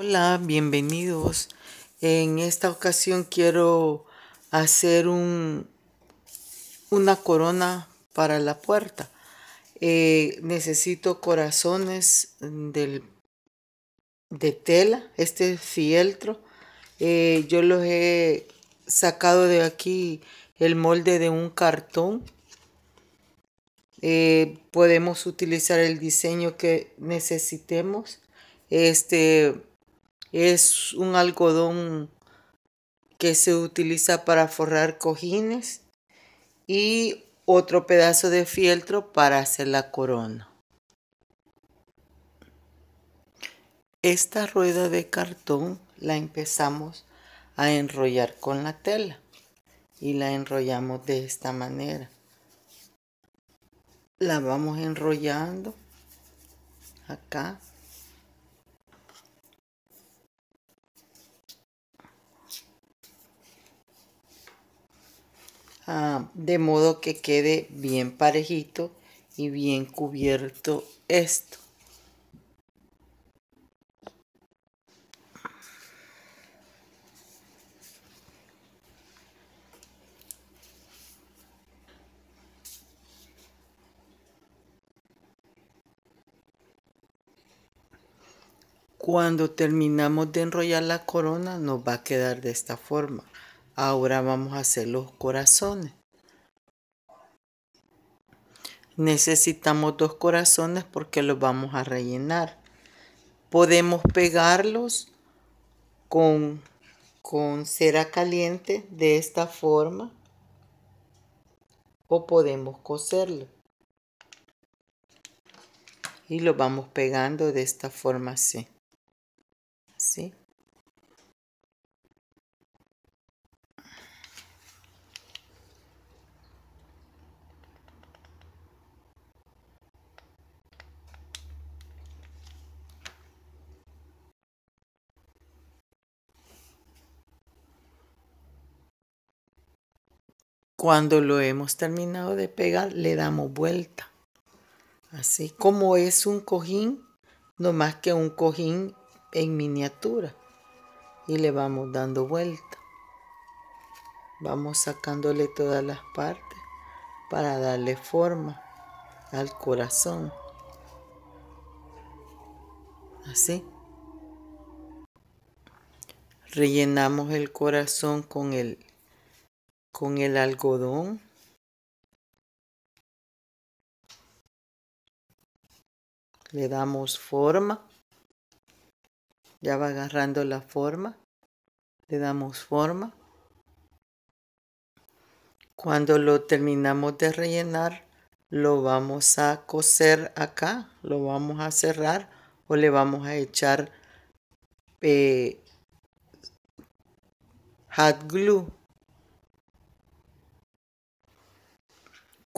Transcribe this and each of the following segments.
Hola, bienvenidos. En esta ocasión quiero hacer un, una corona para la puerta. Eh, necesito corazones del, de tela, este fieltro. Eh, yo los he sacado de aquí el molde de un cartón. Eh, podemos utilizar el diseño que necesitemos. Este es un algodón que se utiliza para forrar cojines y otro pedazo de fieltro para hacer la corona. Esta rueda de cartón la empezamos a enrollar con la tela y la enrollamos de esta manera. La vamos enrollando acá Ah, de modo que quede bien parejito y bien cubierto esto. Cuando terminamos de enrollar la corona nos va a quedar de esta forma. Ahora vamos a hacer los corazones. Necesitamos dos corazones porque los vamos a rellenar. Podemos pegarlos con, con cera caliente de esta forma o podemos coserlo. Y lo vamos pegando de esta forma así. Cuando lo hemos terminado de pegar, le damos vuelta. Así como es un cojín, no más que un cojín en miniatura. Y le vamos dando vuelta. Vamos sacándole todas las partes para darle forma al corazón. Así. Rellenamos el corazón con el con el algodón. Le damos forma. Ya va agarrando la forma. Le damos forma. Cuando lo terminamos de rellenar, lo vamos a coser acá. Lo vamos a cerrar o le vamos a echar eh, hot glue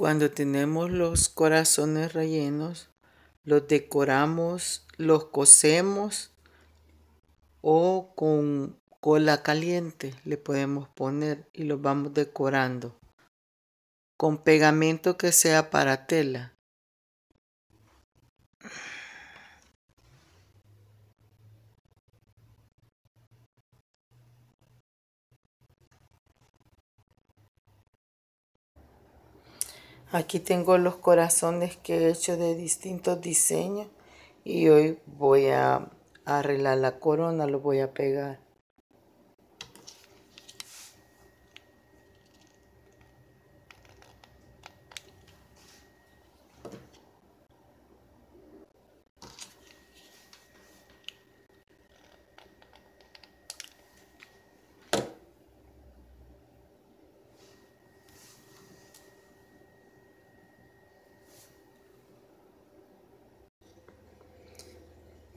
Cuando tenemos los corazones rellenos, los decoramos, los cosemos o con cola caliente le podemos poner y los vamos decorando con pegamento que sea para tela Aquí tengo los corazones que he hecho de distintos diseños y hoy voy a arreglar la corona, lo voy a pegar.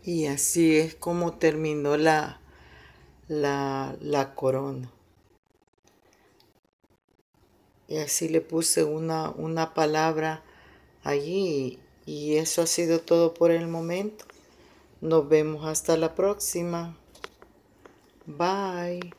Y así es como terminó la, la, corona. Y así le puse una, una palabra allí. Y eso ha sido todo por el momento. Nos vemos hasta la próxima. Bye.